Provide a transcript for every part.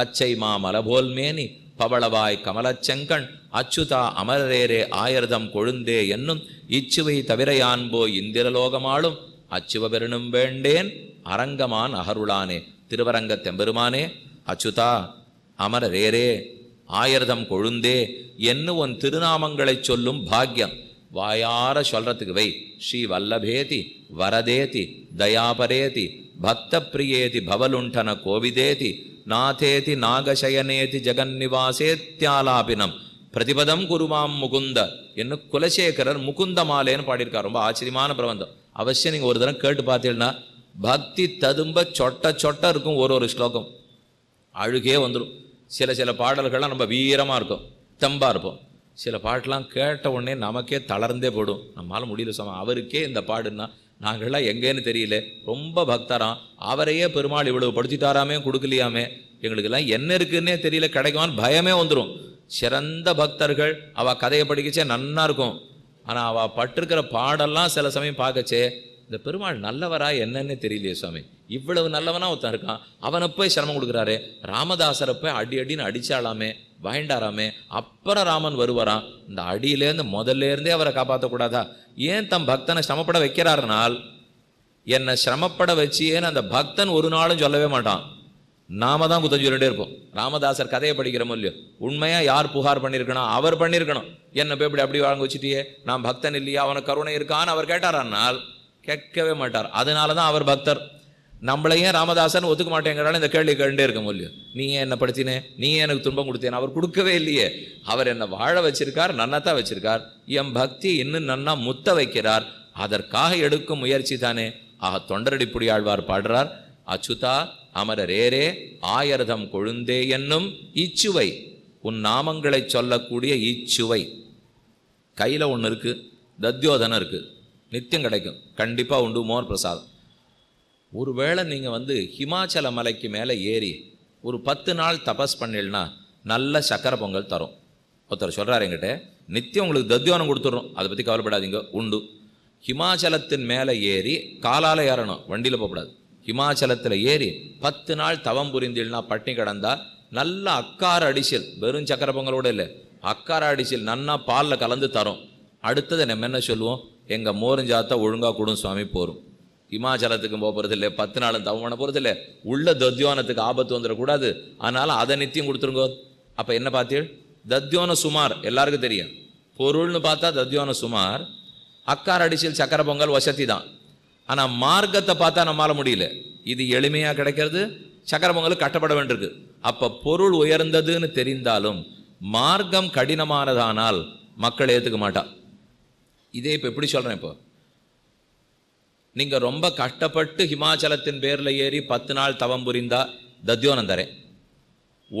பச்சை மா மலபோல் மேனி பவளவாய் கமலச்செங்கண் அச்சுதா அமரரேரே ஆயர்தம் கொழுந்தே என்னும் இச்சுவை தவிரையான் போ இந்திரலோகமாளும் அச்சுவபெருணும் வேண்டேன் அரங்கமான் அகருளானே திருவரங்க தெம்பெருமானே அச்சுதா அமரரேரே ஆயர்தம் கொழுந்தே என்ன உன் திருநாமங்களை சொல்லும் பாக்யம் வாயார சொல்றதுக்கு வை ஸ்ரீ வல்லபேதி வரதேதி தயாபரேதி பக்த பிரியேதி பவலுண்டன கோவிதேதி நாதேதி நாகசயனேதி தியாலாபினம் பிரதிபதம் குருமாம் முகுந்த என்ன குலசேகரர் முகுந்த மாலேன்னு பாடியிருக்கார் ரொம்ப ஆச்சரியமான பிரபந்தம் அவசியம் நீங்கள் ஒரு தரம் கேட்டு பார்த்தீங்கன்னா பக்தி ததும்ப சொட்ட சொட்ட இருக்கும் ஒரு ஒரு ஸ்லோகம் அழுகே வந்துடும் சில சில பாடல்கள்லாம் ரொம்ப வீரமாக இருக்கும் தெம்பாக இருப்போம் சில பாட்டெலாம் கேட்ட உடனே நமக்கே தளர்ந்தே போடும் நம்மளால் முடியல சமம் அவருக்கே இந்த பாடுன்னா நாங்கள்லாம் எங்கேன்னு தெரியல ரொம்ப பக்தரா அவரையே பெருமாள் இவ்வளவு தாராமே கொடுக்கலையாமே எங்களுக்கெல்லாம் என்ன இருக்குன்னே தெரியல கிடைக்குமான்னு பயமே வந்துடும் சிறந்த பக்தர்கள் அவள் கதையை படிக்கச்சே நன்னா இருக்கும் ஆனால் அவள் பட்டிருக்கிற பாடெல்லாம் சில சமயம் பார்க்கச்சே இந்த பெருமாள் நல்லவரா என்னன்னு தெரியலையே சுவாமி இவ்வளவு நல்லவனா ஒருத்தன் இருக்கான் அவனை போய் சிரமம் கொடுக்குறாரு ராமதாசரை போய் அடி அடின்னு அடிச்சாலாமே வேண்டாராமே அப்புறம் ராமன் வருவாராம் இந்த அடியிலேருந்து முதல்லேருந்தே அவரை காப்பாற்றக்கூடாதா ஏன் தம் பக்தனை சிரமப்பட வைக்கிறாருனால் என்னை சிரமப்பட வச்சு ஏன்னு அந்த பக்தன் ஒரு நாளும் சொல்லவே மாட்டான் நாம தான் குத்தம் சொல்லிட்டே இருப்போம் ராமதாசர் கதையை படிக்கிறோம் இல்லையோ உண்மையாக யார் புகார் பண்ணியிருக்கணும் அவர் பண்ணியிருக்கணும் என்ன போய் இப்படி அப்படி வாங்க வச்சுட்டியே நான் பக்தன் இல்லையா அவனுக்கு கருணை இருக்கான்னு அவர் கேட்டாரானால் கேட்கவே மாட்டார் அதனால தான் அவர் பக்தர் நம்மளையும் ராமதாசன் ஒத்துக்க மாட்டேங்கிறாலும் இந்த கேள்வி கேண்டே இருக்க முடியும் நீ என்ன படுத்தினேன் நீ எனக்கு துன்பம் கொடுத்தேன் அவர் கொடுக்கவே இல்லையே அவர் என்னை வாழ வச்சிருக்கார் நன்னாத்தான் வச்சிருக்கார் என் பக்தி இன்னும் நன்னா முத்த வைக்கிறார் அதற்காக எடுக்கும் முயற்சி தானே ஆக தொண்டரடிப்புடி ஆழ்வார் பாடுறார் அச்சுதா அமரரேரே ஆயர்தம் கொழுந்தே என்னும் இச்சுவை உன் நாமங்களை சொல்லக்கூடிய இச்சுவை கையில் ஒன்று இருக்குது தத்யோதனம் இருக்குது நித்தியம் கிடைக்கும் கண்டிப்பாக உண்டு மோர் பிரசாதம் ஒருவேளை நீங்கள் வந்து ஹிமாச்சல மலைக்கு மேலே ஏறி ஒரு பத்து நாள் தபஸ் பண்ணிடனா நல்ல சக்கரை பொங்கல் தரும் ஒருத்தர் சொல்கிறார் எங்கிட்ட நித்தியம் உங்களுக்கு தத்யானம் கொடுத்துட்றோம் அதை பற்றி கவலைப்படாதீங்க உண்டு ஹிமாச்சலத்தின் மேலே ஏறி காலால் ஏறணும் வண்டியில் போகக்கூடாது ஹிமாச்சலத்தில் ஏறி பத்து நாள் தவம் புரிந்தில்னா பட்டினி கிடந்தால் நல்ல அக்கார அடிசல் வெறும் சக்கரை பொங்கலோட இல்லை அக்கார அடிசல் நன்னா பாலில் கலந்து தரும் அடுத்தது நம்ம என்ன சொல்லுவோம் எங்கள் மோரஞ்சாத்தா ஒழுங்காக கொடுன்னு சுவாமி போகிறோம் இமாச்சலத்துக்கும் போகிறது இல்லை பத்து நாளும் தவம் பண்ண போகிறது இல்லை உள்ள தத்யோனத்துக்கு ஆபத்து வந்துடக்கூடாது அதனால் அதை நித்தியம் கொடுத்துருங்கோ அப்போ என்ன பார்த்தீள் தத்யோன சுமார் எல்லாருக்கும் தெரியும் பொருள்னு பார்த்தா தத்யோன சுமார் அக்கார் அடிச்சில் சக்கரை பொங்கல் வசதி தான் ஆனால் மார்க்கத்தை பார்த்தா நம்மளால் முடியல இது எளிமையாக கிடைக்கிறது சக்கரை பொங்கல் கட்டப்பட வேண்டியிருக்கு அப்போ பொருள் உயர்ந்ததுன்னு தெரிந்தாலும் மார்க்கம் கடினமானதானால் மக்கள் ஏற்றுக்க மாட்டா இதே இப்போ எப்படி சொல்கிறேன் இப்போ நீங்கள் ரொம்ப கஷ்டப்பட்டு ஹிமாச்சலத்தின் பேரில் ஏறி பத்து நாள் தவம் புரிந்தா தத்யோனந்தரே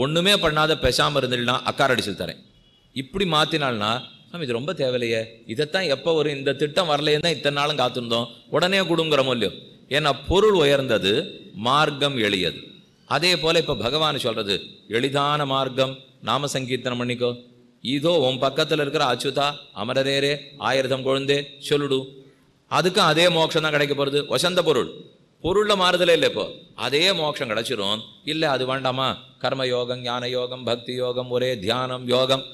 ஒன்றுமே பண்ணாத பெசாமல் இருந்துடனா அக்காரடிச்சு தரேன் இப்படி மாற்றினால்னா நம்ம இது ரொம்ப தேவையில்லையே இதைத்தான் எப்போ வரும் இந்த திட்டம் வரலையே தான் இத்தனை நாளும் காத்திருந்தோம் உடனே கொடுங்கிறோமோ இல்லையோ ஏன்னா பொருள் உயர்ந்தது மார்க்கம் எளியது அதே போல் இப்போ பகவான் சொல்கிறது எளிதான மார்க்கம் நாம சங்கீர்த்தனம் பண்ணிக்கோ இதோ உன் பக்கத்தில் இருக்கிற அச்சுதா அமரரேரே ஆயிரதம் கொழுந்தே சொல்லுடு அதுக்கும் அதே மோட்சம் தான் கிடைக்க போகிறது வசந்த பொருள் பொருளில் மாறுதலே இல்லை இப்போ அதே மோட்சம் கிடைச்சிரும் இல்லை அது வேண்டாமா கர்ம யோகம் ஞான யோகம் பக்தி யோகம் ஒரே தியானம் யோகம்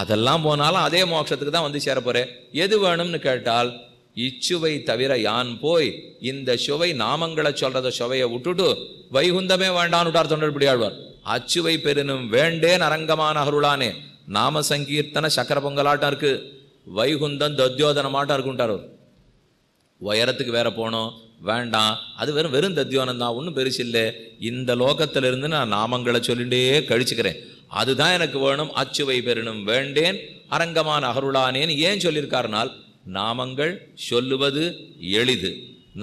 அதெல்லாம் போனாலும் அதே மோட்சத்துக்கு தான் வந்து சேரப்போகிறேன் எது வேணும்னு கேட்டால் இச்சுவை தவிர யான் போய் இந்த சுவை நாமங்களை சொல்கிறத சுவையை விட்டுட்டு வைகுந்தமே வேண்டான்னுட்டார் தொண்டர்பிடியாழ்வார் அச்சுவை பெருனும் வேண்டே நரங்கமான அருளானே நாம சங்கீர்த்தன சக்கர பொங்கலாட்டம் இருக்குது வைகுந்தம் தத்யோதனமாட்டம் இருக்குன்ட்டார் அவர் உயரத்துக்கு வேற போனோம் வேண்டாம் அது வெறும் வெறும் தத்யானம் தான் ஒன்றும் பெருசு இல்லை இந்த லோகத்திலிருந்து நான் நாமங்களை சொல்லிட்டே கழிச்சுக்கிறேன் அதுதான் எனக்கு வேணும் அச்சுவை பெறணும் வேண்டேன் அரங்கமான அகருளானேன்னு ஏன் சொல்லியிருக்காருனால் நாமங்கள் சொல்லுவது எளிது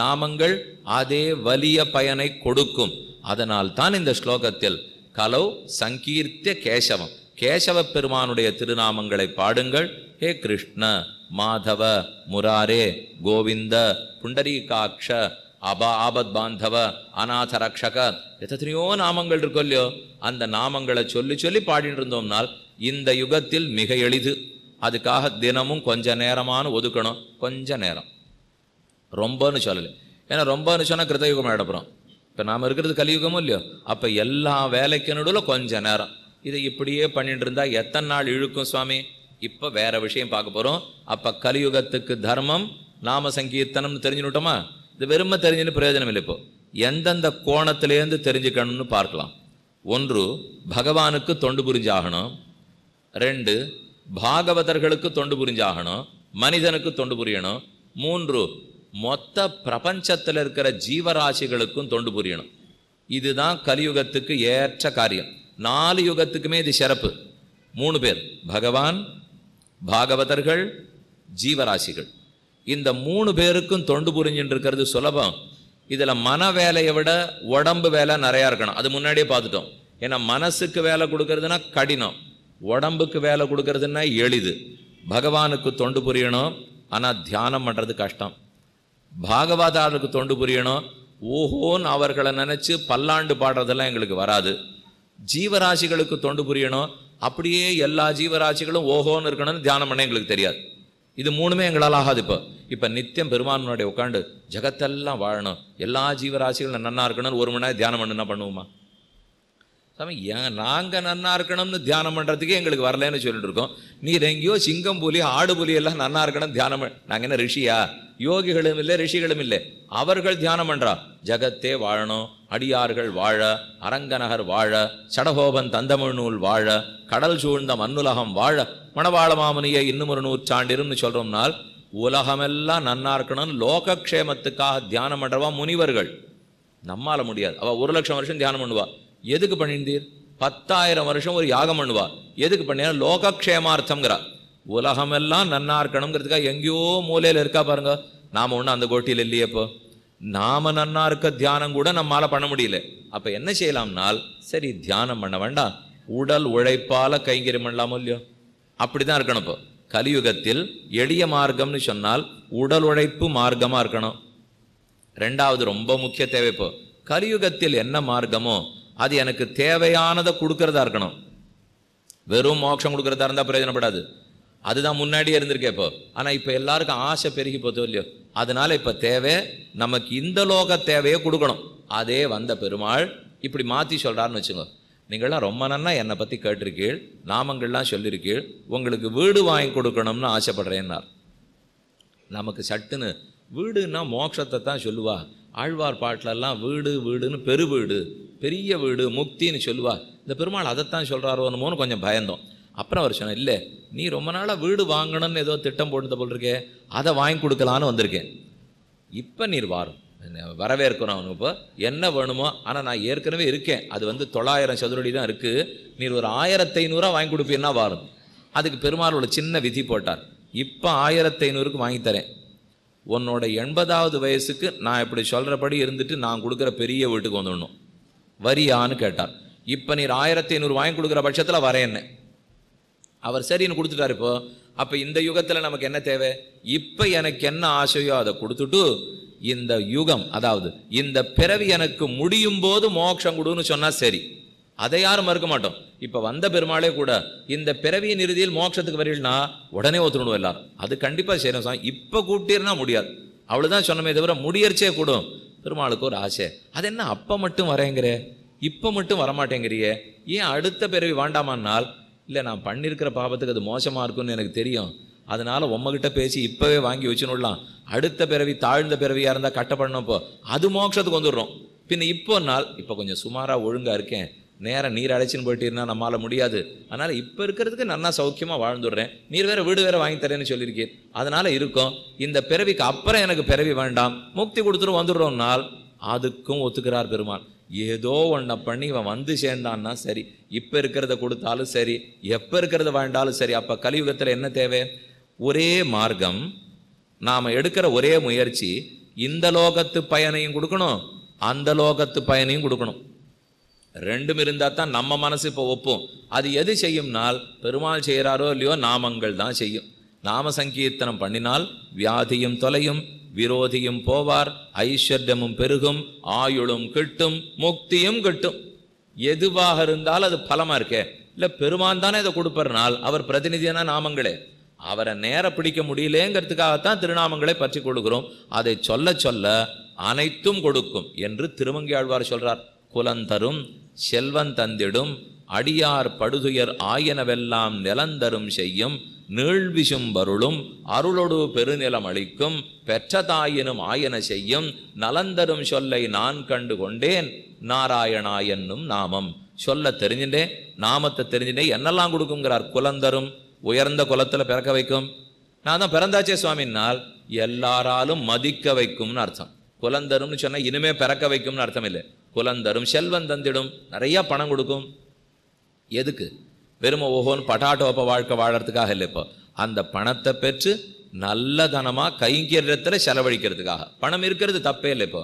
நாமங்கள் அதே வலிய பயனை கொடுக்கும் அதனால் தான் இந்த ஸ்லோகத்தில் கலௌ சங்கீர்த்திய கேசவம் கேசவ பெருமானுடைய திருநாமங்களை பாடுங்கள் ஹே கிருஷ்ண மாதவ முராரே கோவிந்த புண்டரீகாட்ச அபா ஆபத் பாந்தவ அநாத ரக்ஷக எத்தனையோ நாமங்கள் இருக்கோ இல்லையோ அந்த நாமங்களை சொல்லி சொல்லி பாடிட்டு இருந்தோம்னால் இந்த யுகத்தில் மிக எளிது அதுக்காக தினமும் கொஞ்ச நேரமானு ஒதுக்கணும் கொஞ்ச நேரம் ரொம்பன்னு சொல்லலை ஏன்னா ரொம்பன்னு சொன்னால் கிருதயுகம் ஆகிடப்புறோம் இப்போ நாம் இருக்கிறது கலியுகமும் இல்லையோ அப்போ எல்லா வேலைக்கு நடுவில் கொஞ்ச நேரம் இதை இப்படியே பண்ணிட்டு இருந்தால் எத்தனை நாள் இழுக்கும் சுவாமி இப்போ வேற விஷயம் பார்க்க போகிறோம் அப்போ கலியுகத்துக்கு தர்மம் நாம சங்கீர்த்தனம்னு தெரிஞ்சுட்டோமா இது வெறும தெரிஞ்சுன்னு பிரயோஜனம் இல்லை இப்போ எந்தெந்த கோணத்திலேருந்து தெரிஞ்சுக்கணும்னு பார்க்கலாம் ஒன்று பகவானுக்கு தொண்டு புரிஞ்சாகணும் ரெண்டு பாகவதர்களுக்கு தொண்டு புரிஞ்சாகணும் மனிதனுக்கு தொண்டு புரியணும் மூன்று மொத்த பிரபஞ்சத்தில் இருக்கிற ஜீவராசிகளுக்கும் தொண்டு புரியணும் இதுதான் கலியுகத்துக்கு ஏற்ற காரியம் நாலு யுகத்துக்குமே இது சிறப்பு மூணு பேர் பகவான் பாகவதர்கள் ஜீவராசிகள் இந்த மூணு பேருக்கும் தொண்டு புரிஞ்சுட்டு இருக்கிறது சுலபம் இதில் மன வேலையை விட உடம்பு வேலை நிறையா இருக்கணும் அது முன்னாடியே பார்த்துட்டோம் ஏன்னா மனசுக்கு வேலை கொடுக்கறதுனா கடினம் உடம்புக்கு வேலை கொடுக்கறதுன்னா எளிது பகவானுக்கு தொண்டு புரியணும் ஆனால் தியானம் பண்ணுறது கஷ்டம் பாகவதாருக்கு தொண்டு புரியணும் ஓஹோன்னு அவர்களை நினச்சி பல்லாண்டு பாடுறதெல்லாம் எங்களுக்கு வராது ஜீவராசிகளுக்கு தொண்டு புரியணும் அப்படியே எல்லா ஜீவராசிகளும் ஓஹோன்னு இருக்கணும்னு தியானம் பண்ண எங்களுக்கு தெரியாது இது மூணுமே எங்களால் ஆகாது இப்போ இப்போ நித்தியம் பெருமானுடைய உட்காந்து ஜெகத்தெல்லாம் வாழணும் எல்லா ஜீவராசிகளும் நன்னா இருக்கணும்னு ஒரு மணி நேரம் தியானம் பண்ணுனா பண்ணுவோமா சாமி ஏன் நாங்கள் நன்னா இருக்கணும்னு தியானம் பண்ணுறதுக்கே எங்களுக்கு வரலன்னு சொல்லிட்டு இருக்கோம் நீர் எங்கேயோ சிங்கம் புலி ஆடு புலி எல்லாம் நன்னா இருக்கணும் தியானம் நாங்கள் என்ன ரிஷியா யோகிகளும் இல்லை ரிஷிகளும் இல்லை அவர்கள் தியானம் பண்ணுறா ஜகத்தே வாழணும் அடியார்கள் வாழ அரங்கநகர் வாழ சடகோபன் தந்தமிழ் நூல் வாழ கடல் சூழ்ந்த மண்ணுலகம் வாழ மணவாள மாமுனியை இன்னும் ஒரு நூற்றாண்டிரும்னு சொல்கிறோம்னால் உலகமெல்லாம் நன்னா இருக்கணும்னு லோகக்ஷேமத்துக்காக தியானம் பண்ணுறவா முனிவர்கள் நம்மால முடியாது அவள் ஒரு லட்சம் வருஷம் தியானம் பண்ணுவா எதுக்கு பண்ணியிருந்தீர் பத்தாயிரம் வருஷம் ஒரு யாகம் பண்ணுவா எதுக்கு பண்ணியா லோகக்ஷேமார்த்தங்கிறா உலகமெல்லாம் நன்னா இருக்கணுங்கிறதுக்காக எங்கேயோ மூலையில் இருக்கா பாருங்க நாம் ஒன்றும் அந்த கோட்டியில் இல்லையே இப்போ நாம நன்னா இருக்க தியானம் கூட நம்மால் பண்ண முடியல அப்போ என்ன செய்யலாம்னால் சரி தியானம் பண்ண வேண்டாம் உடல் உழைப்பால் கைங்கறி பண்ணலாமோ இல்லையோ அப்படிதான் இருக்கணும் இப்போ கலியுகத்தில் எளிய மார்க்கம்னு சொன்னால் உடல் உழைப்பு மார்க்கமாக இருக்கணும் ரெண்டாவது ரொம்ப முக்கிய தேவை இப்போ கலியுகத்தில் என்ன மார்க்கமோ அது எனக்கு தேவையானதை கொடுக்கறதா இருக்கணும் வெறும் மோட்சம் கொடுக்கறதா இருந்தால் பிரயோஜனப்படாது அதுதான் முன்னாடியே இருந்திருக்கேன் இப்போ ஆனால் இப்போ எல்லாருக்கும் ஆசை பெருகி போத்தோ இல்லையோ அதனால இப்போ தேவை நமக்கு இந்த லோக தேவையை கொடுக்கணும் அதே வந்த பெருமாள் இப்படி மாற்றி சொல்கிறாருன்னு வச்சுங்க நீங்கள்லாம் ரொம்ப நல்லா என்னை பற்றி கேட்டிருக்கீள் நாமங்கள்லாம் சொல்லியிருக்கீள் உங்களுக்கு வீடு வாங்கி கொடுக்கணும்னு ஆசைப்படுறேன்னார் நமக்கு சட்டுன்னு வீடுன்னா மோட்சத்தை தான் சொல்லுவா ஆழ்வார் பாட்டிலெல்லாம் வீடு வீடுன்னு பெரு வீடு பெரிய வீடு முக்தின்னு சொல்லுவா இந்த பெருமாள் அதைத்தான் சொல்கிறாரோன்னு கொஞ்சம் பயந்தோம் அப்புறம் அவர் சொன்னார் இல்லை நீ ரொம்ப நாளாக வீடு வாங்கணும்னு ஏதோ திட்டம் போட்டு போல் இருக்கே அதை வாங்கி கொடுக்கலான்னு வந்திருக்கேன் இப்போ நீர் வாரும் வரவேற்கிறோம் அவனுக்கு இப்போ என்ன வேணுமோ ஆனால் நான் ஏற்கனவே இருக்கேன் அது வந்து தொள்ளாயிரம் சதுரடி தான் இருக்குது நீர் ஒரு ஆயிரத்தி ஐநூறுரூவா வாங்கி கொடுப்பீன்னா வாரும் அதுக்கு பெருமாளோட சின்ன விதி போட்டார் இப்போ ஆயிரத்தி ஐநூறுக்கு வாங்கி தரேன் உன்னோட எண்பதாவது வயசுக்கு நான் இப்படி சொல்கிறபடி இருந்துட்டு நான் கொடுக்குற பெரிய வீட்டுக்கு வந்துடணும் வரியான்னு கேட்டார் இப்போ நீர் ஆயிரத்தி ஐநூறு வாங்கி கொடுக்குற பட்சத்தில் வரேன்னு அவர் சரின்னு கொடுத்துட்டார் இப்போ அப்போ இந்த யுகத்தில் நமக்கு என்ன தேவை இப்போ எனக்கு என்ன ஆசையோ அதை கொடுத்துட்டு இந்த யுகம் அதாவது இந்த பிறவி எனக்கு முடியும் போது மோட்சம் கொடுன்னு சொன்னால் சரி அதை யாரும் மறுக்க மாட்டோம் இப்போ வந்த பெருமாளே கூட இந்த பிறவியின் இறுதியில் மோட்சத்துக்கு வரீங்கன்னா உடனே ஒத்துணும் எல்லாரும் அது கண்டிப்பாக செய்யணும் சார் இப்போ கூட்டிருந்தா முடியாது அவ்வளோதான் சொன்னமே தவிர முடியறச்சே கூடும் பெருமாளுக்கு ஒரு ஆசை அது என்ன அப்போ மட்டும் வரேங்கிற இப்போ மட்டும் வரமாட்டேங்கிறியே ஏன் அடுத்த பிறவி வேண்டாமான்னால் இல்லை நான் பண்ணியிருக்கிற பாவத்துக்கு அது மோசமாக இருக்கும்னு எனக்கு தெரியும் அதனால் உம்மகிட்ட பேசி இப்போவே வாங்கி வச்சுனுடலாம் அடுத்த பிறவி தாழ்ந்த பிறவியாக இருந்தால் கட்ட பண்ணப்போ அது மோட்சத்துக்கு வந்துடுறோம் பின்ன இப்போ நாள் இப்போ கொஞ்சம் சுமாராக ஒழுங்காக இருக்கேன் நேரம் நீர் அழைச்சின்னு போயிட்டிருந்தால் நம்மளால் முடியாது அதனால் இப்போ இருக்கிறதுக்கு நல்லா சௌக்கியமாக வாழ்ந்துடுறேன் நீர் வேறு வீடு வேறு வாங்கி தரேன்னு சொல்லியிருக்கேன் அதனால் இருக்கும் இந்த பிறவிக்கு அப்புறம் எனக்கு பிறவி வேண்டாம் முக்தி கொடுத்துட்டு வந்துடுறோம்னால் அதுக்கும் ஒத்துக்கிறார் பெருமாள் ஏதோ ஒன்றை பண்ணி இவன் வந்து சேர்ந்தான்னா சரி இப்போ இருக்கிறத கொடுத்தாலும் சரி எப்போ இருக்கிறத வாழ்ந்தாலும் சரி அப்போ கலியுகத்தில் என்ன தேவை ஒரே மார்க்கம் நாம் எடுக்கிற ஒரே முயற்சி இந்த லோகத்து பயனையும் கொடுக்கணும் அந்த லோகத்து பயனையும் கொடுக்கணும் ரெண்டும் இருந்தால் தான் நம்ம மனசு இப்போ ஒப்போம் அது எது செய்யும்னால் பெருமாள் செய்கிறாரோ இல்லையோ நாமங்கள் தான் செய்யும் நாம சங்கீர்த்தனம் பண்ணினால் வியாதியும் தொலையும் விரோதியும் போவார் ஐஸ்வர்யமும் பெருகும் ஆயுளும் கிட்டும் முக்தியும் கிட்டும் எதுவாக இருந்தால் அது பலமாக இருக்கே இல்லை பெருமான் தானே இதை கொடுப்பறனால் அவர் பிரதிநிதியான நாமங்களே அவரை நேர பிடிக்க முடியலேங்கிறதுக்காகத்தான் திருநாமங்களை பற்றி கொடுக்கிறோம் அதை சொல்ல சொல்ல அனைத்தும் கொடுக்கும் என்று ஆழ்வார் சொல்றார் குலந்தரும் செல்வன் தந்திடும் அடியார் படுதுயர் ஆயனவெல்லாம் நிலந்தரும் செய்யும் நீழ்விசும் வருளும் அருளொடு பெருநிலம் அளிக்கும் பெற்றதாயினும் ஆயன செய்யும் நலந்தரும் சொல்லை நான் கண்டு கொண்டேன் நாராயணா என்னும் நாமம் சொல்ல தெரிஞ்சுட்டேன் நாமத்தை தெரிஞ்சுட்டேன் என்னெல்லாம் கொடுக்குங்கிறார் குலந்தரும் உயர்ந்த குலத்தில் பிறக்க வைக்கும் நான் தான் பிறந்தாச்சே சுவாமினால் எல்லாராலும் மதிக்க வைக்கும்னு அர்த்தம் குலந்தரும்னு சொன்னால் இனிமே பிறக்க வைக்கும்னு அர்த்தம் இல்லை குலந்தரும் செல்வம் தந்திடும் நிறையா பணம் கொடுக்கும் எதுக்கு வெறும் ஓஹோன்னு பட்டாட்டோப்ப வாழ்க்கை வாழறதுக்காக இல்லை இப்போ அந்த பணத்தை பெற்று நல்ல தனமாக கைங்கரியத்தில் செலவழிக்கிறதுக்காக பணம் இருக்கிறது தப்பே இல்லை இப்போ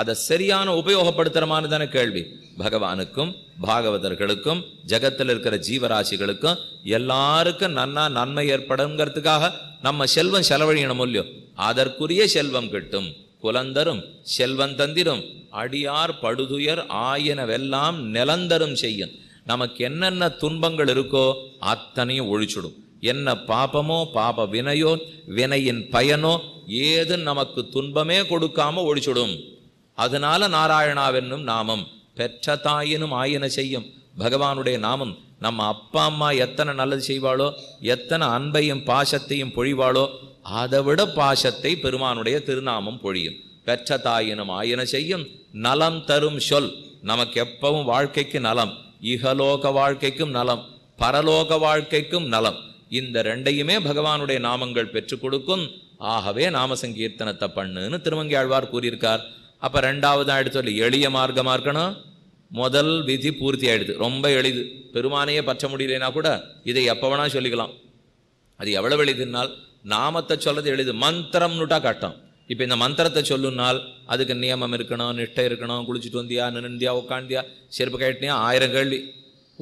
அதை சரியான உபயோகப்படுத்துகிறமான தானே கேள்வி பகவானுக்கும் பாகவதர்களுக்கும் ஜகத்தில் இருக்கிற ஜீவராசிகளுக்கும் எல்லாருக்கும் நன்னா நன்மை ஏற்படுங்கிறதுக்காக நம்ம செல்வம் செலவழியணும் இல்லையோ அதற்குரிய செல்வம் கிட்டும் குலந்தரும் செல்வந்தந்திரும் அடியார் படுதுயர் ஆயினவெல்லாம் நிலந்தரும் செய்யும் நமக்கு என்னென்ன துன்பங்கள் இருக்கோ அத்தனையும் ஒழிச்சிடும் என்ன பாபமோ பாப வினையோ வினையின் பயனோ ஏது நமக்கு துன்பமே கொடுக்காம ஒழிச்சுடும் அதனால நாராயணாவென்னும் நாமம் பெற்ற தாயினும் ஆயின செய்யும் பகவானுடைய நாமம் நம்ம அப்பா அம்மா எத்தனை நல்லது செய்வாளோ எத்தனை அன்பையும் பாசத்தையும் பொழிவாளோ அதை விட பாசத்தை பெருமானுடைய திருநாமம் பொழியும் பெற்ற தாயினும் ஆயின செய்யும் நலம் தரும் சொல் நமக்கு எப்பவும் வாழ்க்கைக்கு நலம் இகலோக வாழ்க்கைக்கும் நலம் பரலோக வாழ்க்கைக்கும் நலம் இந்த ரெண்டையுமே பகவானுடைய நாமங்கள் பெற்றுக் கொடுக்கும் ஆகவே நாம சங்கீர்த்தனத்தை பண்ணுன்னு திருமங்கி ஆழ்வார் கூறியிருக்கார் அப்போ ரெண்டாவது ஆயிடுச்சு சொல்லி எளிய மார்க்கமாக இருக்கணும் முதல் விதி பூர்த்தி ஆயிடுது ரொம்ப எளிது பெருமானையே பற்ற முடியலைனா கூட இதை எப்போ வேணால் சொல்லிக்கலாம் அது எவ்வளோ எளிதுனால் நாமத்தை சொல்கிறது எளிது மந்திரம்னுட்டா கட்டம் இப்போ இந்த மந்திரத்தை சொல்லுனால் அதுக்கு நியமம் இருக்கணும் நிஷ்டை இருக்கணும் குளிச்சுட்டு வந்தியா நின்றுந்தியா உட்காந்தியா செருப்பு கேட்டினியா ஆயிரம் கேள்வி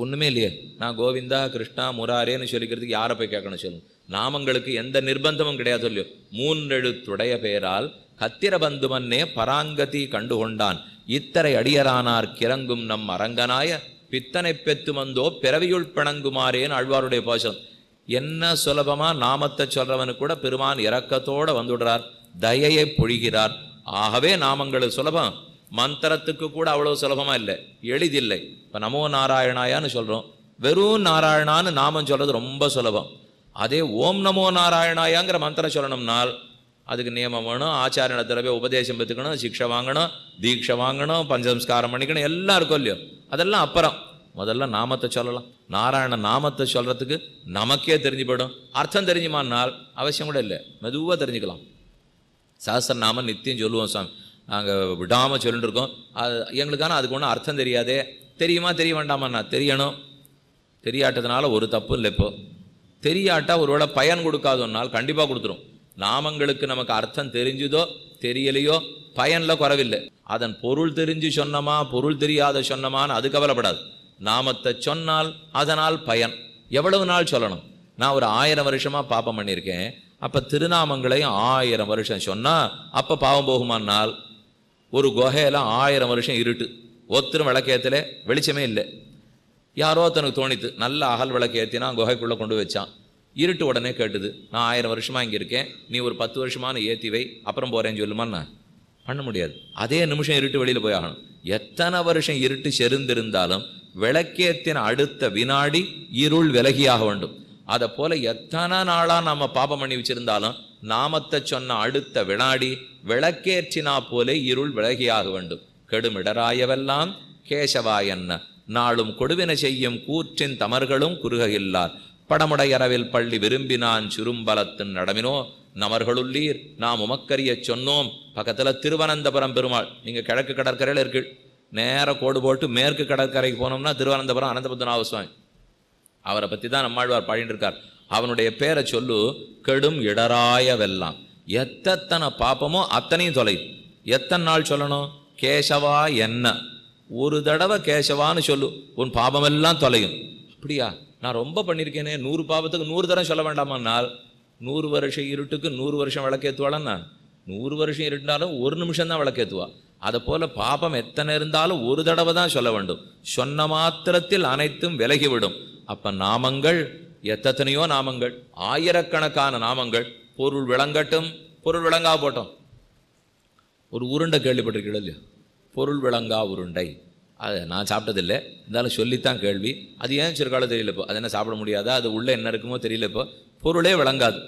ஒன்றுமே இல்லையே நான் கோவிந்தா கிருஷ்ணா முராரேன்னு சொல்லிக்கிறதுக்கு யாரை போய் கேட்கணும் சொல்லு நாமங்களுக்கு எந்த நிர்பந்தமும் கிடையாது சொல்லியோ மூன்றெழுத்துடைய பெயரால் கத்திரபந்து பந்துமன்னே பராங்கதி கண்டுகொண்டான் இத்தரை அடியரானார் கிறங்கும் நம் அரங்கனாய பித்தனை பெத்து வந்தோ பிறவியுள் பிணங்குமாறேன்னு அழ்வாருடைய போஷம் என்ன சுலபமாக நாமத்தை சொல்றவனு கூட பெருமான் இறக்கத்தோடு வந்துடுறார் தயையை பொழிகிறார் ஆகவே நாமங்கள் சுலபம் மந்திரத்துக்கு கூட அவ்வளோ சுலபமாக இல்லை எளிதில்லை இப்போ நமோ நாராயணாயான்னு சொல்கிறோம் வெறும் நாராயணான்னு நாமம் சொல்கிறது ரொம்ப சுலபம் அதே ஓம் நமோ நாராயணாயாங்கிற மந்திரம் சொல்லணும்னால் அதுக்கு நியமம் வேணும் ஆச்சாரணத்தில் போய் உபதேசம் பெற்றுக்கணும் சிக்ஷை வாங்கணும் தீட்சை வாங்கணும் பஞ்சம்ஸ்காரம் பண்ணிக்கணும் எல்லாம் இருக்கும் இல்லையோ அதெல்லாம் அப்புறம் முதல்ல நாமத்தை சொல்லலாம் நாராயண நாமத்தை சொல்கிறதுக்கு நமக்கே தெரிஞ்சுப்படும் அர்த்தம் தெரிஞ்சுமானால் அவசியம் கூட இல்லை மெதுவாக தெரிஞ்சுக்கலாம் நாம நித்தியம் சொல்லுவோம் சாமி நாங்கள் விடாமல் சொல்லிட்டு இருக்கோம் அது எங்களுக்கான அதுக்கு ஒன்றும் அர்த்தம் தெரியாதே தெரியுமா தெரிய வேண்டாமண்ணா தெரியணும் தெரியாட்டதுனால ஒரு தப்பு இல்லை இப்போ தெரியாட்டா ஒருவேளை பயன் கொடுக்காதோன்னால் கண்டிப்பாக கொடுத்துரும் நாமங்களுக்கு நமக்கு அர்த்தம் தெரிஞ்சுதோ தெரியலையோ பயனில் குறவில்லை அதன் பொருள் தெரிஞ்சு சொன்னமா பொருள் தெரியாத சொன்னமான்னு அது கவலைப்படாது நாமத்தை சொன்னால் அதனால் பயன் எவ்வளவு நாள் சொல்லணும் நான் ஒரு ஆயிரம் வருஷமாக பாப்பம் பண்ணியிருக்கேன் அப்போ திருநாமங்களையும் ஆயிரம் வருஷம் சொன்னால் அப்போ பாவம் போகுமானால் ஒரு குகையில் ஆயிரம் வருஷம் இருட்டு ஒத்திரும் விளக்கேத்தில் வெளிச்சமே இல்லை யாரோ தனக்கு தோணித்து நல்ல அகல் விளக்கு ஏற்றினா குகைக்குள்ளே கொண்டு வச்சான் இருட்டு உடனே கேட்டுது நான் ஆயிரம் வருஷமாக இங்கே இருக்கேன் நீ ஒரு பத்து வருஷமான ஏற்றி வை அப்புறம் போகிறேன்னு சொல்லுமான்னு பண்ண முடியாது அதே நிமிஷம் இருட்டு வெளியில் போய் ஆகணும் எத்தனை வருஷம் இருட்டு செருந்திருந்தாலும் விளக்கேத்தின அடுத்த வினாடி இருள் விலகியாக வேண்டும் அதை போல எத்தனை நாளாக நாம் பாபம் பண்ணி வச்சிருந்தாலும் நாமத்தை சொன்ன அடுத்த வினாடி விளக்கேற்றினா போலே இருள் விலகியாக வேண்டும் கெடுமிடராயவெல்லாம் என்ன நாளும் கொடுவினை செய்யும் கூற்றின் தமர்களும் குறுகையில்லார் படமுடையரவில் பள்ளி விரும்பினான் சுரும்பலத்தின் நடமினோ நமர்களுள்ளீர் நாம் உமக்கரிய சொன்னோம் பக்கத்தில் திருவனந்தபுரம் பெருமாள் நீங்கள் கிழக்கு கடற்கரையில் இருக்கு நேர கோடு போட்டு மேற்கு கடற்கரைக்கு போனோம்னா திருவனந்தபுரம் அனந்தபத்மநாப அவரை பற்றி தான் நம்மாழ்வார் பாடிட்டு இருக்கார் அவனுடைய பேரை சொல்லு கெடும் இடராயவெல்லாம் எத்தனை பாப்பமோ அத்தனையும் தொலை எத்தனை நாள் சொல்லணும் கேசவா என்ன ஒரு தடவை கேசவான்னு சொல்லு உன் பாபமெல்லாம் தொலையும் அப்படியா நான் ரொம்ப பண்ணியிருக்கேனே நூறு பாபத்துக்கு நூறு தரம் சொல்ல வேண்டாமன்னால் நூறு வருஷம் இருட்டுக்கு நூறு வருஷம் விளக்கேற்றுவாளன்னா நூறு வருஷம் இருந்தாலும் ஒரு நிமிஷம் தான் விளக்கேற்றுவா அதை போல் பாபம் எத்தனை இருந்தாலும் ஒரு தடவை தான் சொல்ல வேண்டும் சொன்ன மாத்திரத்தில் அனைத்தும் விலகிவிடும் அப்போ நாமங்கள் எத்தனையோ நாமங்கள் ஆயிரக்கணக்கான நாமங்கள் பொருள் விளங்கட்டும் பொருள் விளங்கா போட்டோம் ஒரு உருண்டை கேள்விப்பட்டிருக்கிறது இல்லையா பொருள் விளங்கா உருண்டை அது நான் சாப்பிட்டதில்லை இருந்தாலும் சொல்லித்தான் கேள்வி அது ஏன் வச்சுருக்காலும் தெரியல இப்போ அது என்ன சாப்பிட முடியாதா அது உள்ளே என்ன இருக்குமோ தெரியல இப்போ பொருளே விளங்காது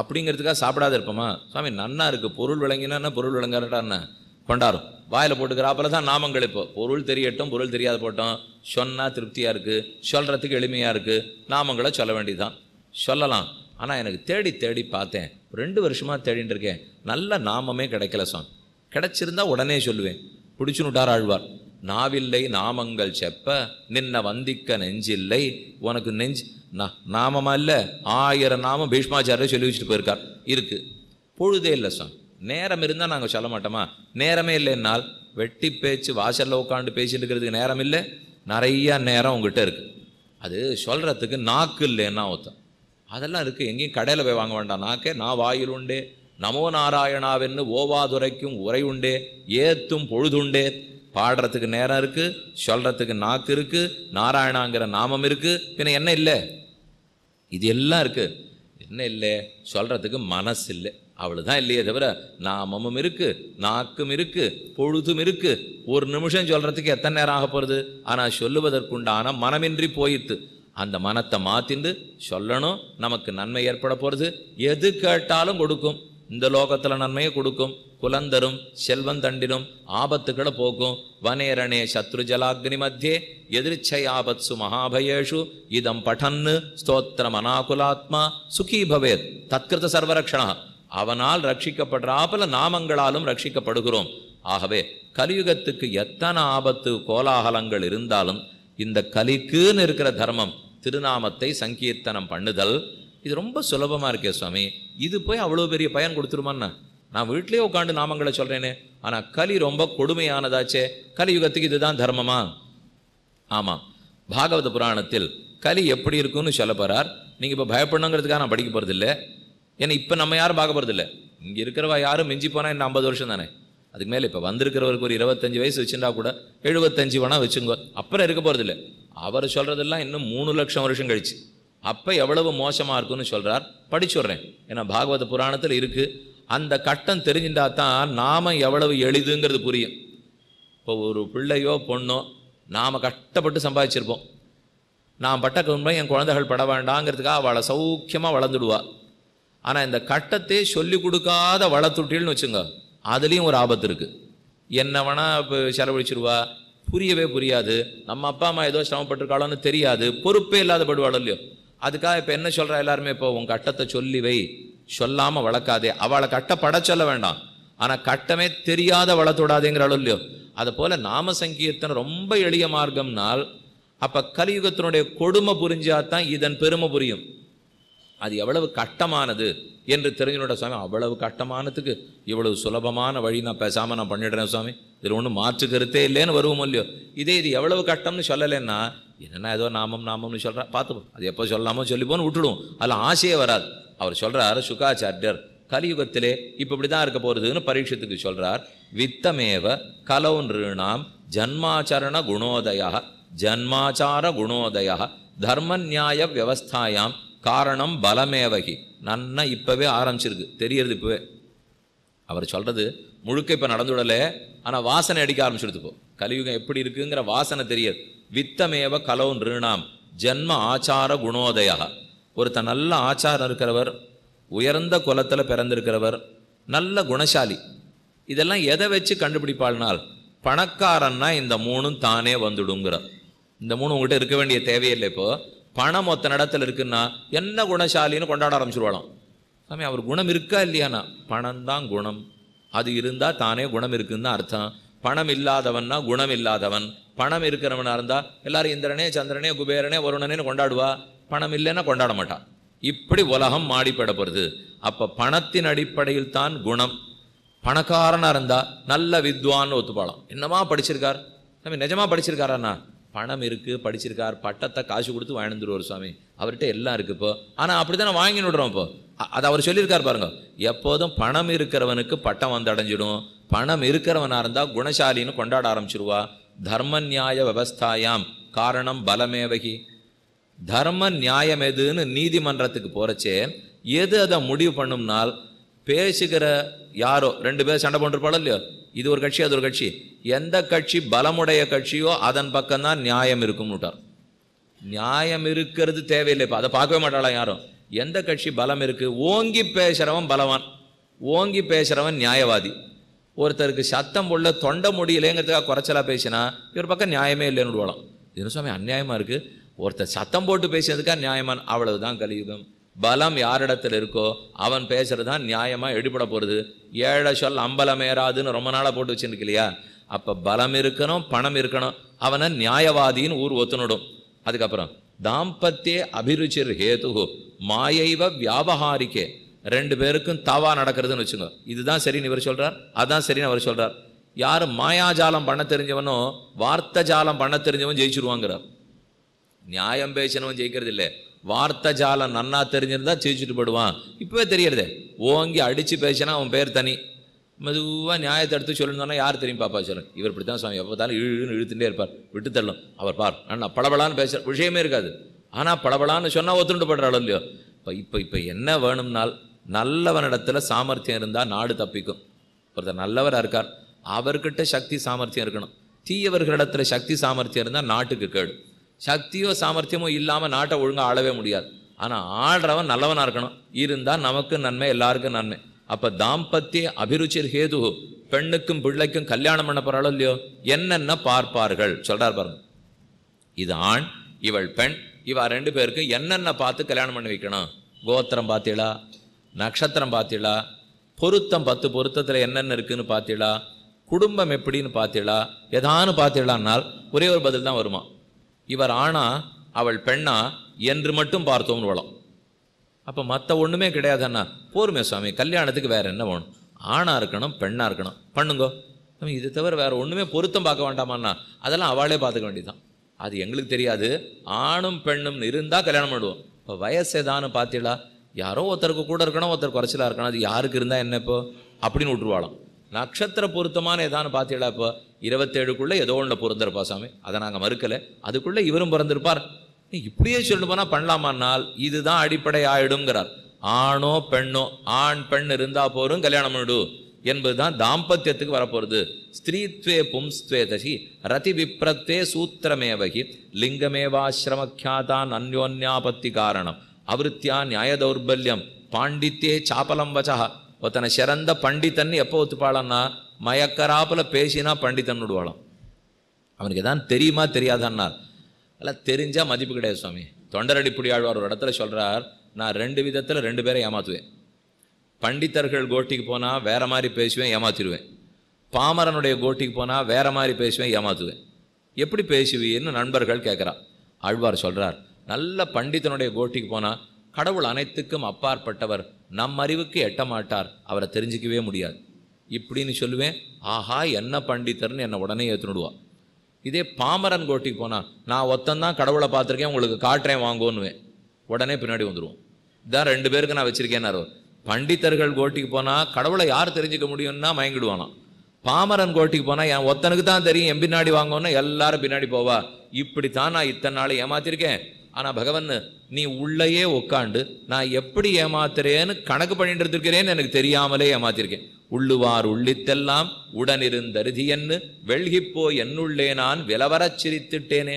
அப்படிங்கிறதுக்காக சாப்பிடாத இருப்போமா சுவாமி நன்னா இருக்குது பொருள் விளங்கினா பொருள் விளங்காட்டா என்ன கொண்டாடும் வாயில் போட்டுக்கிறாப்பில் தான் நாமங்கள் இப்போ பொருள் தெரியட்டும் பொருள் தெரியாத போட்டோம் சொன்னால் திருப்தியாக இருக்குது சொல்கிறதுக்கு எளிமையாக இருக்குது நாமங்களை சொல்ல வேண்டியதுதான் சொல்லலாம் ஆனால் எனக்கு தேடி தேடி பார்த்தேன் ரெண்டு வருஷமாக தேடின்னு இருக்கேன் நல்ல நாமமே கிடைக்கல சாமி கிடைச்சிருந்தா உடனே சொல்லுவேன் பிடிச்சுனுட்டார் ஆழ்வார் நாவில்லை நாமங்கள் செப்ப நின்ன வந்திக்க நெஞ்சில்லை உனக்கு நெஞ்சு நான் நாமமா இல்லை ஆயிரம் நாமம் பீஷ்மாச்சாரியர் சொல்லி வச்சுட்டு போயிருக்கார் இருக்குது பொழுதே இல்லை சார் நேரம் இருந்தால் நாங்கள் சொல்ல மாட்டோமா நேரமே இல்லைன்னால் வெட்டி பேச்சு வாசலில் உட்காந்து பேசிட்டு இருக்கிறதுக்கு நேரம் இல்லை நிறையா நேரம் உங்ககிட்ட இருக்குது அது சொல்கிறதுக்கு நாக்கு இல்லைன்னா ஒருத்தன் அதெல்லாம் இருக்குது எங்கேயும் கடையில் போய் வாங்க வேண்டாம் நாக்கே நான் வாயில் உண்டே நமோ நாராயணாவென்னு ஓவாதுரைக்கும் உரை உண்டே ஏத்தும் பொழுதுண்டே பாடுறதுக்கு நேரம் இருக்குது சொல்கிறதுக்கு நாக்கு இருக்குது நாராயணாங்கிற நாமம் இருக்குது பின்ன என்ன இல்லை இது எல்லாம் இருக்குது என்ன இல்லை சொல்கிறதுக்கு மனசு இல்லை அவ்வளோதான் இல்லையே தவிர நாமமும் இருக்குது நாக்கும் இருக்குது பொழுதும் இருக்குது ஒரு நிமிஷம் சொல்கிறதுக்கு எத்தனை நேரம் ஆக போகிறது ஆனால் சொல்லுவதற்குண்டான மனமின்றி போயிட்டு அந்த மனத்தை மாற்றிண்டு சொல்லணும் நமக்கு நன்மை ஏற்பட போகிறது எது கேட்டாலும் கொடுக்கும் இந்த லோகத்தில் நன்மையை கொடுக்கும் குலந்தரும் செல்வம் தண்டினும் ஆபத்துக்களை போக்கும் வனேரணே சத்ரு ஜலாக்னி மத்தியே எதிர்ச்சை ஆபத்சு மகாபயேஷு இதம் படன்னு ஸ்தோத்திரம் அனாகுலாத்மா சுகீ பவேத் தத்கிருத சர்வரக்ஷணா அவனால் ரட்சிக்கப்படுறாப்புல நாமங்களாலும் ரட்சிக்கப்படுகிறோம் ஆகவே கலியுகத்துக்கு எத்தனை ஆபத்து கோலாகலங்கள் இருந்தாலும் இந்த கலிக்குன்னு இருக்கிற தர்மம் திருநாமத்தை சங்கீர்த்தனம் பண்ணுதல் இது ரொம்ப சுலபமாக இருக்கே சுவாமி இது போய் அவ்வளோ பெரிய பயன் கொடுத்துருமாண்ணா நான் வீட்லேயே உட்காந்து நாமங்களை சொல்கிறேனே ஆனால் கலி ரொம்ப கொடுமையானதாச்சே கலியுகத்துக்கு இதுதான் தர்மமா ஆமாம் பாகவத புராணத்தில் கலி எப்படி இருக்குன்னு சொல்ல போகிறார் நீங்கள் இப்போ பயப்படணுங்கிறதுக்காக நான் படிக்க போகிறதில்லை ஏன்னா இப்போ நம்ம யாரும் பார்க்க போகிறது இல்லை இங்கே இருக்கிறவா யாரும் மிஞ்சி போனால் இன்னும் ஐம்பது வருஷம் தானே அதுக்கு மேலே இப்போ வந்திருக்கிறவருக்கு ஒரு இருபத்தஞ்சு வயசு வச்சுருந்தா கூட எழுபத்தஞ்சு வேணால் வச்சுங்க அப்புறம் இருக்க போகிறது இல்லை அவர் சொல்கிறதெல்லாம் இன்னும் மூணு லட்சம் வருஷம் கழிச்சு அப்போ எவ்வளவு மோசமாக இருக்கும்னு சொல்கிறார் விடுறேன் ஏன்னா பாகவத புராணத்தில் இருக்குது அந்த கட்டம் தெரிஞ்சுட்டா தான் நாம் எவ்வளவு எளிதுங்கிறது புரியும் இப்போ ஒரு பிள்ளையோ பொண்ணோ நாம் கஷ்டப்பட்டு சம்பாதிச்சிருப்போம் நான் பட்ட குடும்பம் என் குழந்தைகள் பட வேண்டாங்கிறதுக்காக அவளை சௌக்கியமாக வளர்ந்துடுவாள் ஆனால் இந்த கட்டத்தை சொல்லி கொடுக்காத வளத்துட்டில்னு வச்சுங்க அதுலேயும் ஒரு ஆபத்து இருக்குது என்ன வேணால் இப்போ செலவழிச்சிருவா புரியவே புரியாது நம்ம அப்பா அம்மா ஏதோ சிரமப்பட்டிருக்காளோன்னு தெரியாது பொறுப்பே இல்லாத படுவாள் இல்லையோ அதுக்காக இப்போ என்ன சொல்கிறா எல்லாருமே இப்போ உன் கட்டத்தை சொல்லி வை சொல்லாமல் வளர்க்காதே அவளை கட்ட பட சொல்ல வேண்டாம் ஆனால் கட்டமே தெரியாத அளவு இல்லையோ அதை போல் நாம சங்கீர்த்தன் ரொம்ப எளிய மார்க்கம்னால் அப்போ கலியுகத்தினுடைய கொடுமை புரிஞ்சாதான் இதன் பெருமை புரியும் அது எவ்வளவு கட்டமானது என்று தெரிஞ்சுனோட சுவாமி அவ்வளவு கட்டமானதுக்கு இவ்வளவு சுலபமான வழி நான் பேசாமல் நான் பண்ணிடுறேன் சுவாமி இதில் ஒன்றும் மாற்று கருத்தே இல்லைன்னு வருவோம் இல்லையோ இதே இது எவ்வளவு கஷ்டம்னு சொல்லலைன்னா என்னென்னா ஏதோ நாமம் நாமம்னு சொல்கிறேன் பார்த்துப்போம் அது எப்போ சொல்லாமோ சொல்லிப்போன்னு விட்டுடுவோம் அதில் ஆசையே வராது அவர் சொல்கிறார் சுகாச்சாரியர் கலியுகத்திலே இப்போ இப்படி தான் இருக்க போகிறதுன்னு பரீட்சத்துக்கு சொல்கிறார் வித்தமேவ கலவுன்றுணாம் ஜன்மாச்சரண குணோதயா ஜன்மாச்சார குணோதயா தர்ம நியாய வியவஸ்தாயாம் காரணம் பலமேவகி நன்னா இப்போவே ஆரம்பிச்சிருக்கு தெரியறது இப்போவே அவர் சொல்கிறது முழுக்க இப்போ நடந்துவிடலை ஆனால் வாசனை அடிக்க ஆரம்பிச்சிடுது இப்போ கலியுகம் எப்படி இருக்குங்கிற வாசனை தெரியாது வித்தமேவ கலோ நிருணாம் ஜென்ம ஆச்சார குணோதயா ஒருத்தர் நல்ல ஆச்சாரம் இருக்கிறவர் உயர்ந்த குலத்தில் பிறந்திருக்கிறவர் நல்ல குணசாலி இதெல்லாம் எதை வச்சு கண்டுபிடிப்பாள்னால் பணக்காரன்னா இந்த மூணும் தானே வந்துடுங்கிறார் இந்த மூணு உங்கள்கிட்ட இருக்க வேண்டிய தேவையில்லை இப்போது பணம் மொத்த இடத்துல இருக்குன்னா என்ன குணசாலின்னு கொண்டாட ஆரம்பிச்சிருவாளாம் சாமி அவர் குணம் இருக்கா இல்லையானா பணம் தான் குணம் அது இருந்தால் தானே குணம் இருக்குன்னு அர்த்தம் பணம் இல்லாதவன்னா குணம் இல்லாதவன் பணம் இருக்கிறவனாக இருந்தால் எல்லாரும் இந்திரனே சந்திரனே குபேரனே வருணனே கொண்டாடுவா பணம் இல்லைன்னா கொண்டாட மாட்டான் இப்படி உலகம் மாடிப்பட போகிறது அப்போ பணத்தின் அடிப்படையில் தான் குணம் பணக்காரனாக இருந்தால் நல்ல வித்வான்னு ஒத்துப்பாளம் என்னமா படிச்சிருக்கார் சாமி நிஜமாக படிச்சிருக்காராண்ணா பணம் இருக்குது படிச்சிருக்கார் பட்டத்தை காசு கொடுத்து வாங்கிடுவார் சுவாமி அவர்கிட்ட எல்லாம் இருக்குது இப்போ ஆனால் அப்படி தானே வாங்கி விடுறோம் இப்போ அது அவர் சொல்லியிருக்கார் பாருங்க எப்போதும் பணம் இருக்கிறவனுக்கு பட்டம் வந்து அடைஞ்சிடும் பணம் இருக்கிறவனாக இருந்தால் குணசாலின்னு கொண்டாட ஆரம்பிச்சிருவா தர்ம நியாய விவஸ்தாயாம் காரணம் பலமேவகி தர்ம நியாயம் எதுன்னு நீதிமன்றத்துக்கு போகிறச்சே எது அதை முடிவு பண்ணும்னால் பேசுகிற யாரோ ரெண்டு பேர் சண்டை பண்ணிருப்பாளோ இல்லையோ இது ஒரு கட்சி அது ஒரு கட்சி எந்த கட்சி பலமுடைய கட்சியோ அதன் பக்கம்தான் நியாயம் இருக்கும்னு விட்டார் நியாயம் இருக்கிறது தேவையில்லை இப்போ அதை பார்க்கவே மாட்டாளா யாரும் எந்த கட்சி பலம் இருக்குது ஓங்கி பேசுகிறவன் பலவான் ஓங்கி பேசுகிறவன் நியாயவாதி ஒருத்தருக்கு சத்தம் உள்ள தொண்டை முடியலேங்கிறதுக்காக குறைச்சலாக பேசினா இவர் பக்கம் நியாயமே இல்லைன்னு விடுவலாம் தினசாமி அநியாயமாக இருக்குது ஒருத்தர் சத்தம் போட்டு பேசுறதுக்காக நியாயமான் அவ்வளவுதான் கலியுகம் பலம் யாரிடத்தில் இருக்கோ அவன் பேசுகிறது தான் நியாயமாக எடுபட போகிறது ஏழை சொல் அம்பலம் ஏறாதுன்னு ரொம்ப நாளாக போட்டு வச்சுருக்கு இல்லையா அப்போ பலம் இருக்கணும் பணம் இருக்கணும் அவனை நியாயவாதின்னு ஊர் ஒத்துனிடும் அதுக்கப்புறம் தாம்பத்திய அபிருச்சிர் ஹேதுகு மாயைவ வியாபகாரிக்கே ரெண்டு பேருக்கும் தவா நடக்கிறதுன்னு வச்சுங்க இதுதான் சரின்னு இவர் சொல்கிறார் அதான் சரின்னு அவர் சொல்கிறார் யார் மாயாஜாலம் பண்ண தெரிஞ்சவனோ வார்த்தை ஜாலம் பண்ண தெரிஞ்சவன் ஜெயிச்சிருவாங்கிறார் நியாயம் பேசினவன் ஜெயிக்கிறது இல்லை வார்த்தை ஜாலம் நன்னா தெரிஞ்சிருந்தா சிரிச்சுட்டு போடுவான் இப்போவே தெரியறது ஓங்கி அடித்து பேசினா அவன் பேர் தனி மெதுவாக நியாயத்தை எடுத்து சொல்லணும்னா யார் தெரியும் பாப்பா சொல்லும் இவர் இப்படித்தான் சுவாமி எப்போ தாலும் இழுன்னு இழுத்துட்டே இருப்பார் விட்டு தள்ளும் அவர் பார் அண்ணா பளபளான்னு பேசுகிற விஷயமே இருக்காது ஆனால் பளபளான்னு சொன்னால் ஒத்துண்டு படுறாளோ இல்லையோ இப்போ இப்போ இப்போ என்ன வேணும்னால் நல்லவனிடத்தில் சாமர்த்தியம் இருந்தால் நாடு தப்பிக்கும் ஒருத்தர் நல்லவராக இருக்கார் அவர்கிட்ட சக்தி சாமர்த்தியம் இருக்கணும் தீயவர்களிடத்தில் சக்தி சாமர்த்தியம் இருந்தால் நாட்டுக்கு கேடு சக்தியோ சாமர்த்தியமோ இல்லாமல் நாட்டை ஒழுங்காக ஆளவே முடியாது ஆனால் ஆள்றவன் நல்லவனாக இருக்கணும் இருந்தால் நமக்கு நன்மை எல்லாருக்கும் நன்மை அப்போ தாம்பத்திய அபிருச்சி ஹேது பெண்ணுக்கும் பிள்ளைக்கும் கல்யாணம் பண்ண போகிறாளோ இல்லையோ என்னென்ன பார்ப்பார்கள் சொல்கிறார் பாருங்க இது ஆண் இவள் பெண் இவா ரெண்டு பேருக்கும் என்னென்ன பார்த்து கல்யாணம் பண்ணி வைக்கணும் கோத்திரம் பார்த்தீளா நட்சத்திரம் பார்த்தீளா பொருத்தம் பத்து பொருத்தத்தில் என்னென்ன இருக்குன்னு பார்த்தீளா குடும்பம் எப்படின்னு பார்த்தீளா எதான்னு பார்த்தீளான்னால் ஒரே ஒரு பதில் தான் வருமா இவர் ஆனா அவள் பெண்ணா என்று மட்டும் பார்த்தோம்னு வளம் அப்போ மற்ற ஒன்றுமே அண்ணா போருமே சுவாமி கல்யாணத்துக்கு வேறு என்ன வேணும் ஆணாக இருக்கணும் பெண்ணாக இருக்கணும் பண்ணுங்கோ இது தவிர வேறு ஒன்றுமே பொருத்தம் பார்க்க வேண்டாமாண்ணா அதெல்லாம் அவளே பார்த்துக்க வேண்டியதுதான் அது எங்களுக்கு தெரியாது ஆணும் பெண்ணும் இருந்தால் கல்யாணம் பண்ணுவோம் இப்போ வயசு ஏதானு பார்த்தீங்களா யாரோ ஒருத்தருக்கு கூட இருக்கணும் ஒருத்தர் குறைச்சலாக இருக்கணும் அது யாருக்கு இருந்தால் என்ன இப்போ அப்படின்னு விட்டுருவாளாம் நட்சத்திர பொருத்தமான ஏதான்னு பார்த்தீங்களா இப்போ இருபத்தேழுக்குள்ளே ஏதோ ஒன்று பிறந்திருப்பா சாமி அதை நாங்கள் மறுக்கலை அதுக்குள்ளே இவரும் பிறந்திருப்பார் நீ இப்படியே சொல்லணும் போனால் பண்ணலாமான்னால் இதுதான் அடிப்படை ஆயிடுங்கிறார் ஆணோ பெண்ணோ ஆண் பெண் இருந்தால் போரும் கல்யாணம் பண்ணிடு என்பதுதான் தாம்பத்தியத்துக்கு வரப்போகிறது ஸ்திரீத்வே பும்ஸ்துவே தசி ரதி விப்ரத்தே சூத்திரமேவகி லிங்கமேவாசிரமக்கியாதான் அந்யோன்யாபத்தி காரணம் அவருத்தியா நியாய தௌர்பல்யம் பாண்டித்தே சாபலம் வச்சா ஒருத்தனை சிறந்த பண்டித்தன் எப்போ ஒத்துப்பாளன்னா மயக்கராப்பில் பேசினா பண்டித்தன் விடுவாளாம் அவனுக்கு எதான் தெரியுமா தெரியாதான்னார் எல்லாம் தெரிஞ்சால் மதிப்பு கிடையாது சுவாமி தொண்டரடிப்பிடி ஆழ்வார் ஒரு இடத்துல சொல்கிறார் நான் ரெண்டு விதத்தில் ரெண்டு பேரை ஏமாற்றுவேன் பண்டித்தர்கள் கோட்டிக்கு போனால் வேறு மாதிரி பேசுவேன் ஏமாற்றிடுவேன் பாமரனுடைய கோட்டிக்கு போனால் வேறு மாதிரி பேசுவேன் ஏமாற்றுவேன் எப்படி பேசுவீன்னு நண்பர்கள் கேட்குறான் ஆழ்வார் சொல்கிறார் நல்ல பண்டித்தனுடைய கோட்டிக்கு போனால் கடவுள் அனைத்துக்கும் அப்பாற்பட்டவர் நம் அறிவுக்கு எட்ட மாட்டார் அவரை தெரிஞ்சிக்கவே முடியாது இப்படின்னு சொல்லுவேன் ஆஹா என்ன பண்டித்தர்னு என்னை உடனே ஏற்றுனுடுவா இதே பாமரன் கோட்டிக்கு போனால் நான் ஒத்தந்தான் கடவுளை பார்த்துருக்கேன் உங்களுக்கு காட்டுறேன் வாங்குவோன்னு உடனே பின்னாடி வந்துடுவோம் இதான் ரெண்டு பேருக்கு நான் வச்சுருக்கேன்னாரு பண்டித்தர்கள் கோட்டிக்கு போனால் கடவுளை யார் தெரிஞ்சுக்க முடியும்னா மயங்கிடுவானா பாமரன் கோட்டிக்கு போனால் என் ஒத்தனுக்கு தான் தெரியும் என் பின்னாடி வாங்கணும்னா எல்லாரும் பின்னாடி போவா இப்படி தான் நான் இத்தனை நாள் ஏமாத்திருக்கேன் ஆனால் பகவான் நீ உள்ளேயே உட்காண்டு நான் எப்படி ஏமாத்துறேன்னு கணக்கு பண்ணிட்டு இருக்கிறேன்னு எனக்கு தெரியாமலே ஏமாத்திருக்கேன் உள்ளுவார் உள்ளித்தெல்லாம் உடனிருந்தருதி என்று வெள்கிப்போ என்னுள்ளே நான் விலவரச் சிரித்துட்டேனே